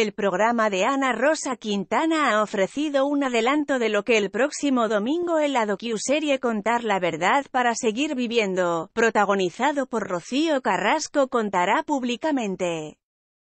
El programa de Ana Rosa Quintana ha ofrecido un adelanto de lo que el próximo domingo en la serie Contar la Verdad para Seguir Viviendo, protagonizado por Rocío Carrasco contará públicamente.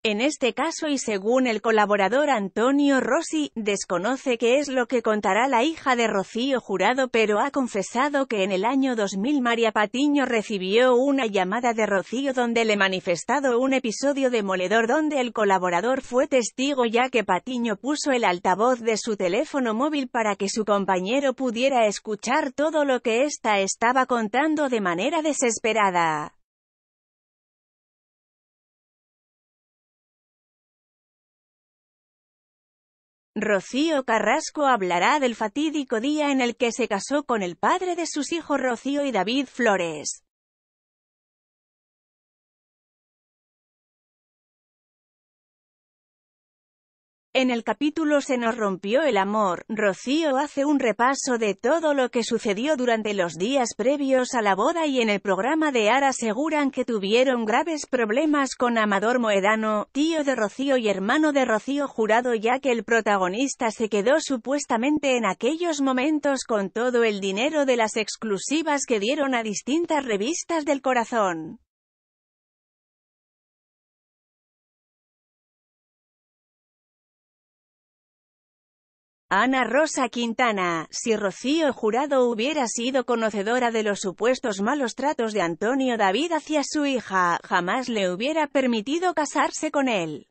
En este caso y según el colaborador Antonio Rossi, desconoce qué es lo que contará la hija de Rocío Jurado pero ha confesado que en el año 2000 María Patiño recibió una llamada de Rocío donde le manifestado un episodio demoledor donde el colaborador fue testigo ya que Patiño puso el altavoz de su teléfono móvil para que su compañero pudiera escuchar todo lo que ésta estaba contando de manera desesperada. Rocío Carrasco hablará del fatídico día en el que se casó con el padre de sus hijos Rocío y David Flores. En el capítulo Se nos rompió el amor, Rocío hace un repaso de todo lo que sucedió durante los días previos a la boda y en el programa de Ara aseguran que tuvieron graves problemas con Amador Moedano, tío de Rocío y hermano de Rocío Jurado ya que el protagonista se quedó supuestamente en aquellos momentos con todo el dinero de las exclusivas que dieron a distintas revistas del corazón. Ana Rosa Quintana, si Rocío Jurado hubiera sido conocedora de los supuestos malos tratos de Antonio David hacia su hija, jamás le hubiera permitido casarse con él.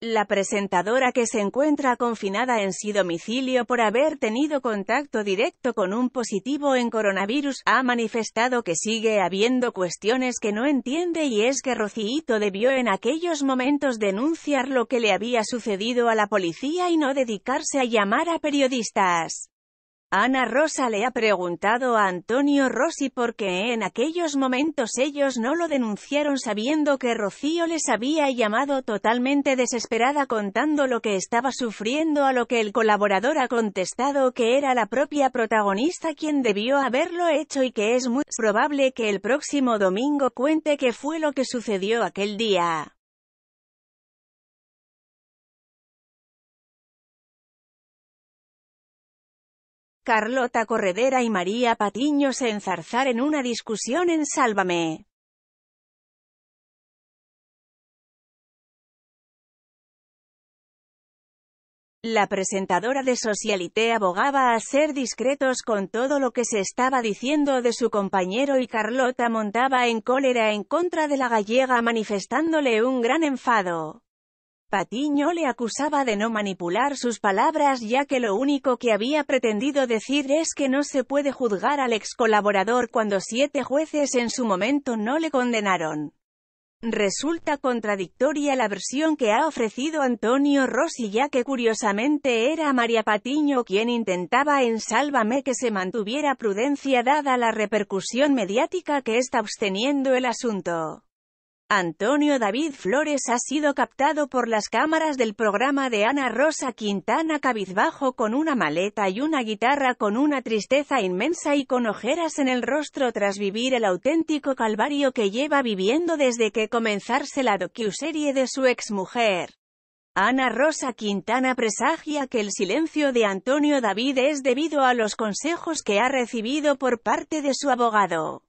La presentadora que se encuentra confinada en su domicilio por haber tenido contacto directo con un positivo en coronavirus, ha manifestado que sigue habiendo cuestiones que no entiende y es que Rocíito debió en aquellos momentos denunciar lo que le había sucedido a la policía y no dedicarse a llamar a periodistas. Ana Rosa le ha preguntado a Antonio Rossi por qué en aquellos momentos ellos no lo denunciaron sabiendo que Rocío les había llamado totalmente desesperada contando lo que estaba sufriendo a lo que el colaborador ha contestado que era la propia protagonista quien debió haberlo hecho y que es muy probable que el próximo domingo cuente qué fue lo que sucedió aquel día. Carlota Corredera y María Patiño se enzarzar en una discusión en Sálvame. La presentadora de Socialité abogaba a ser discretos con todo lo que se estaba diciendo de su compañero y Carlota montaba en cólera en contra de la gallega manifestándole un gran enfado. Patiño le acusaba de no manipular sus palabras ya que lo único que había pretendido decir es que no se puede juzgar al ex colaborador cuando siete jueces en su momento no le condenaron. Resulta contradictoria la versión que ha ofrecido Antonio Rossi ya que curiosamente era María Patiño quien intentaba en Sálvame que se mantuviera prudencia dada la repercusión mediática que está absteniendo el asunto. Antonio David Flores ha sido captado por las cámaras del programa de Ana Rosa Quintana cabizbajo con una maleta y una guitarra con una tristeza inmensa y con ojeras en el rostro tras vivir el auténtico calvario que lleva viviendo desde que comenzarse la docuserie de su exmujer. Ana Rosa Quintana presagia que el silencio de Antonio David es debido a los consejos que ha recibido por parte de su abogado.